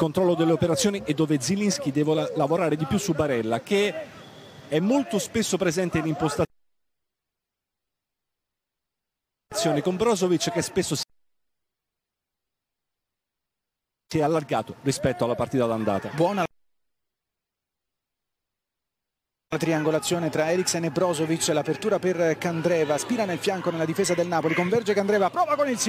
controllo delle operazioni e dove Zilinski deve la lavorare di più su Barella che è molto spesso presente in impostazione con Brozovic che spesso si è allargato rispetto alla partita d'andata. Buona la triangolazione tra Eriksen e Brozovic, l'apertura per Candreva, spira nel fianco nella difesa del Napoli, converge Candreva, prova con il